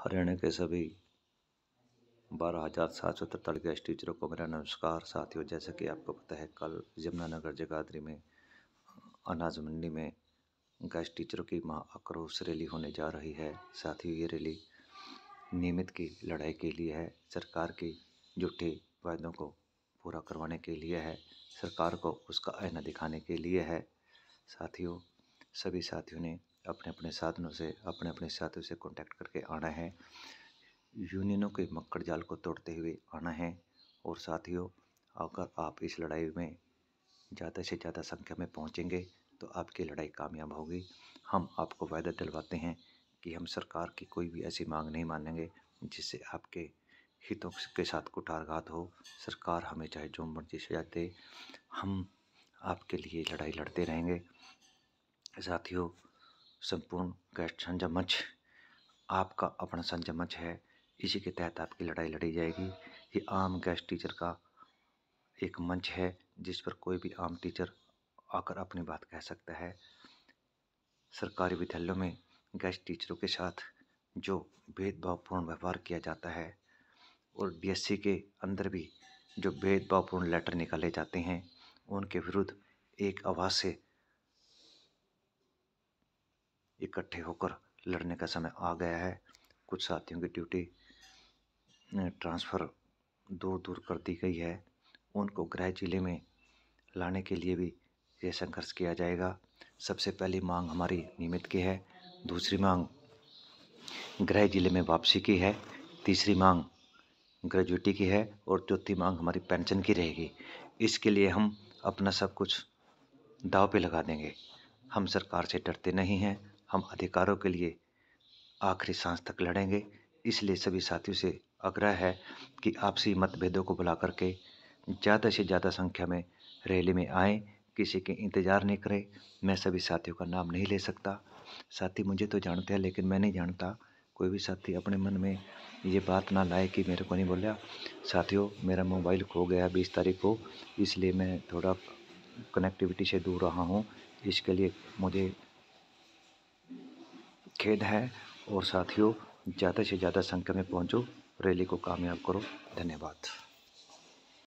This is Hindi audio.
हरियाणा के सभी बारह हज़ार सात सौ गैस टीचरों को मेरा नमस्कार साथियों जैसा कि आपको पता है कल यमुनानगर जगाधरी में अनाज मंडी में गैस टीचरों की आक्रोश रैली होने जा रही है साथियों ये रैली नियमित की लड़ाई के लिए है सरकार की झूठे वायदों को पूरा करवाने के लिए है सरकार को उसका आयना दिखाने के लिए है साथियों सभी साथियों ने अपने अपने साधनों से अपने अपने साथियों से कांटेक्ट करके आना है यूनियनों के मक्कड़ जाल को तोड़ते हुए आना है और साथियों अगर आप इस लड़ाई में ज़्यादा से ज़्यादा संख्या में पहुँचेंगे तो आपकी लड़ाई कामयाब होगी हम आपको वायदा दिलवाते हैं कि हम सरकार की कोई भी ऐसी मांग नहीं मानेंगे जिससे आपके हितों के साथ कुठारघात हो सरकार हमें चाहे जो मर्जी से जाते हम आपके लिए लड़ाई लड़ते रहेंगे साथियों संपूर्ण गैट संजमच आपका अपना संजमच है इसी के तहत आपकी लड़ाई लड़ी जाएगी ये आम गैस टीचर का एक मंच है जिस पर कोई भी आम टीचर आकर अपनी बात कह सकता है सरकारी विद्यालयों में गैस्ट टीचरों के साथ जो भेदभावपूर्ण व्यवहार किया जाता है और डीएससी के अंदर भी जो भेदभावपूर्ण लेटर निकाले जाते हैं उनके विरुद्ध एक आवाज़ से इकट्ठे होकर लड़ने का समय आ गया है कुछ साथियों की ड्यूटी ट्रांसफ़र दूर दूर कर दी गई है उनको गृह जिले में लाने के लिए भी यह संघर्ष किया जाएगा सबसे पहली मांग हमारी नियमित की है दूसरी मांग गृह जिले में वापसी की है तीसरी मांग ग्रेजुएटी की है और चौथी मांग हमारी पेंशन की रहेगी इसके लिए हम अपना सब कुछ दाव पे लगा देंगे हम सरकार से डरते नहीं हैं हम अधिकारों के लिए आखिरी सांस तक लड़ेंगे इसलिए सभी साथियों से आग्रह है कि आपसी मतभेदों को भुला करके ज़्यादा से ज़्यादा संख्या में रैली में आए किसी के इंतज़ार नहीं करें मैं सभी साथियों का नाम नहीं ले सकता साथी मुझे तो जानते हैं लेकिन मैं नहीं जानता कोई भी साथी अपने मन में ये बात ना लाए कि मेरे को नहीं बोला साथियों मेरा मोबाइल खो गया बीस तारीख को इसलिए मैं थोड़ा कनेक्टिविटी से दूर रहा हूँ इसके लिए मुझे खेद है और साथियों ज़्यादा से ज़्यादा संख्या में पहुँचो रैली को कामयाब करो धन्यवाद